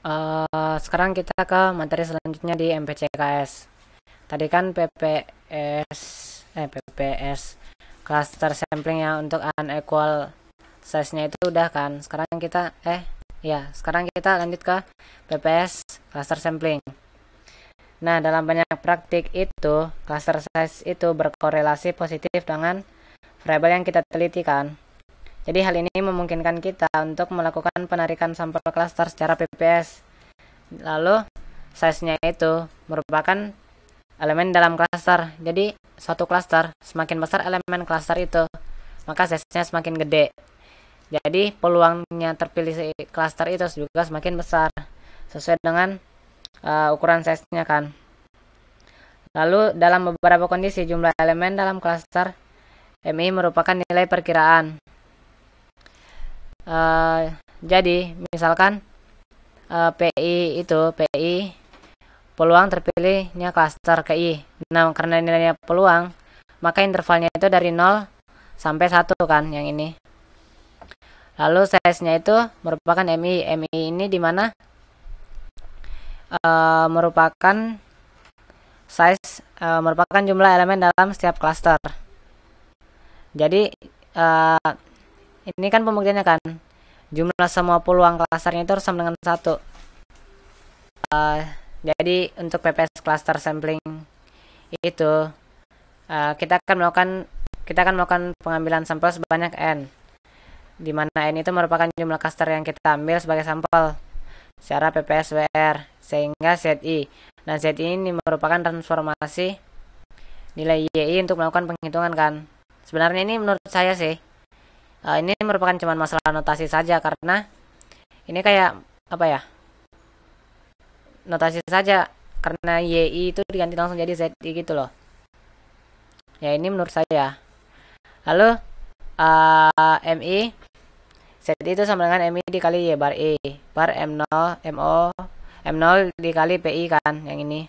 Eh, sekarang kita ke materi selanjutnya di MPCKS. Tadi kan PPS eh PPS cluster sampling yang untuk unequal size-nya itu udah kan. Sekarang kita eh ya, sekarang kita lanjut ke PPS cluster sampling. Nah, dalam banyak praktik itu cluster size itu berkorelasi positif dengan variabel yang kita teliti kan. Jadi hal ini memungkinkan kita untuk melakukan penarikan sampel klaster secara PPS. Lalu size-nya itu merupakan elemen dalam klaster. Jadi suatu klaster semakin besar elemen klaster itu, maka size-nya semakin gede. Jadi peluangnya terpilih klaster itu juga semakin besar sesuai dengan uh, ukuran size-nya kan. Lalu dalam beberapa kondisi jumlah elemen dalam klaster MI merupakan nilai perkiraan uh, jadi misalkan uh, eh, PI itu PI peluang terpilihnya klaster ki. Nah, karena nilainya peluang, maka intervalnya itu dari 0 sampai 1 kan yang ini. Lalu size-nya itu merupakan MI. MI ini di mana uh, merupakan size uh, merupakan jumlah elemen dalam setiap klaster. Jadi uh, ini kan pembuktiannya kan. Jumlah semua peluang klasternya itu harus sama dengan satu. Uh, jadi untuk PPS cluster sampling itu uh, kita akan melakukan kita akan melakukan pengambilan sampel sebanyak n Dimana n itu merupakan jumlah cluster yang kita ambil sebagai sampel secara PPSWR sehingga ZI dan nah, ZI ini merupakan transformasi nilai YI untuk melakukan penghitungan kan sebenarnya ini menurut saya sih uh, ini merupakan cuman masalah notasi saja karena ini kayak apa ya notasi saja karena YI itu diganti langsung jadi ZI gitu loh ya ini menurut saya lalu uh, eh, MI ZI itu sama dengan MI dikali Y bar I bar M0 MO M0 dikali PI kan yang ini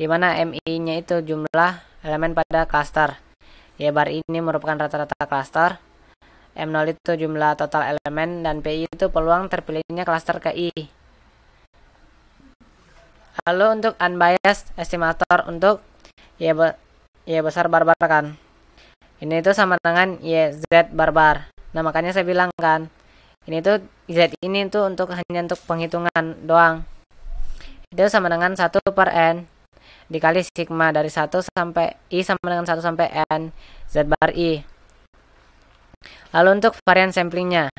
dimana MI nya itu jumlah elemen pada cluster Ya, bar ini merupakan rata-rata klaster. M0 itu jumlah total elemen dan PI itu peluang terpilihnya klaster ke I. Lalu untuk unbiased estimator untuk Y, be y besar barbar kan. Ini itu sama dengan YZ barbar. Nah makanya saya bilang kan, ini itu Z ini itu untuk hanya untuk penghitungan doang. Itu sama dengan 1 per N dikali sigma dari 1 sampai I sama dengan 1 sampai N Z bar I. Lalu untuk varian samplingnya.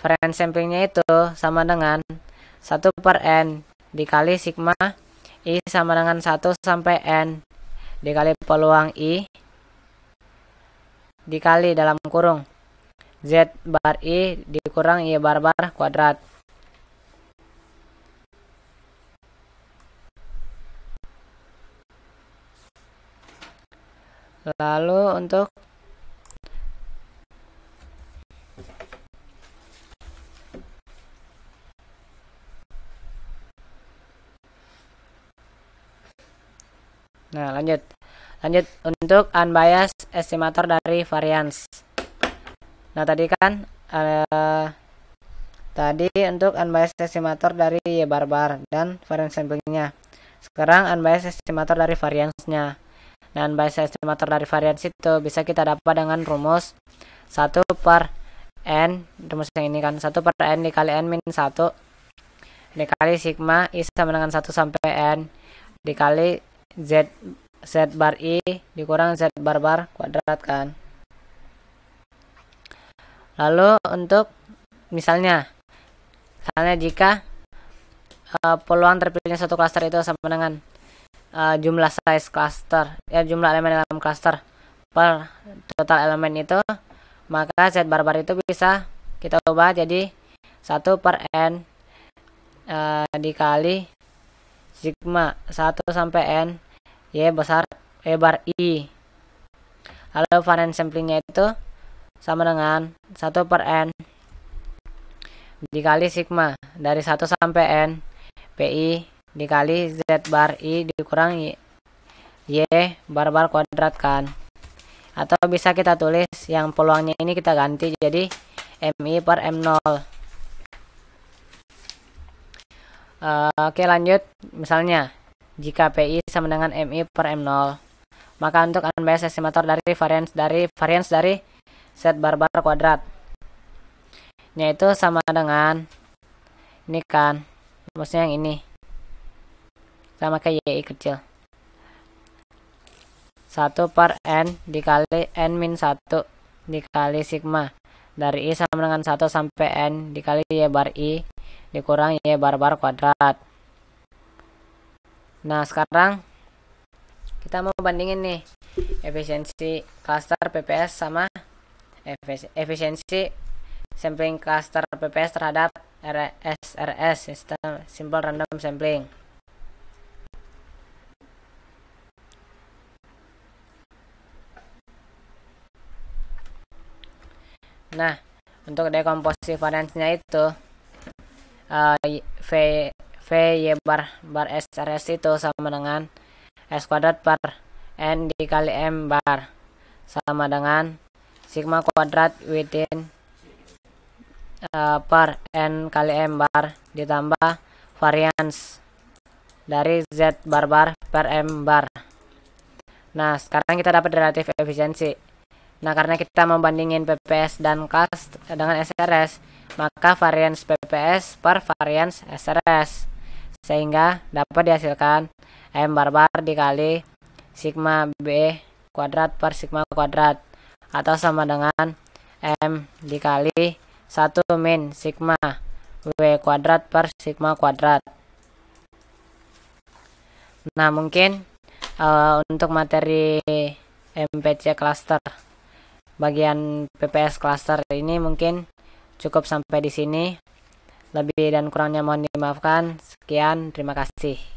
Varian samplingnya itu sama dengan 1 per N dikali sigma I sama dengan 1 sampai N dikali peluang I dikali dalam kurung Z bar I dikurang I bar bar kuadrat. lalu untuk Nah, lanjut. Lanjut untuk unbiased estimator dari variance. Nah, tadi kan uh, tadi untuk unbiased estimator dari y bar bar dan variance samplingnya. Sekarang unbiased estimator dari variance-nya dan bias estimator dari variansi itu bisa kita dapat dengan rumus 1 per n rumus yang ini kan 1 per n dikali n min 1 dikali sigma i sama dengan 1 sampai n dikali z z bar i dikurang z bar bar kuadrat kan lalu untuk misalnya misalnya jika uh, eh, peluang terpilihnya satu klaster itu sama dengan Eh, jumlah size cluster ya jumlah elemen dalam cluster per total elemen itu maka set barbar itu bisa kita ubah jadi 1 per n uh, dikali sigma 1 sampai n y besar e bar i lalu varian samplingnya itu sama dengan 1 per n dikali sigma dari 1 sampai n pi dikali Z bar I dikurang Y, y bar bar kuadrat kan atau bisa kita tulis yang peluangnya ini kita ganti jadi MI per M0 uh, eh, oke lanjut misalnya jika PI sama dengan MI per M0 maka untuk unbiased estimator dari variance dari variance dari set bar bar kuadrat yaitu sama dengan ini kan maksudnya yang ini sama kayak YI kecil 1 per N dikali N min 1 dikali sigma dari I sama dengan 1 sampai N dikali Y bar I dikurang Y bar bar kuadrat nah sekarang kita mau bandingin nih efisiensi cluster PPS sama efisiensi sampling cluster PPS terhadap RSRS sistem simple random sampling Nah, untuk dekomposisi variansnya itu uh, v v y bar bar s rs itu sama dengan s kuadrat per n dikali m bar sama dengan sigma kuadrat within uh, eh, per n kali m bar ditambah varians dari z bar bar per m bar. Nah, sekarang kita dapat relatif efisiensi. Nah, karena kita membandingin PPS dan CAS dengan SRS, maka varians PPS per varians SRS. Sehingga dapat dihasilkan M bar bar dikali sigma B kuadrat per sigma kuadrat atau sama dengan M dikali 1 min sigma W kuadrat per sigma kuadrat. Nah, mungkin uh, untuk materi MPC cluster bagian PPS cluster ini mungkin cukup sampai di sini. Lebih dan kurangnya mohon dimaafkan. Sekian, terima kasih.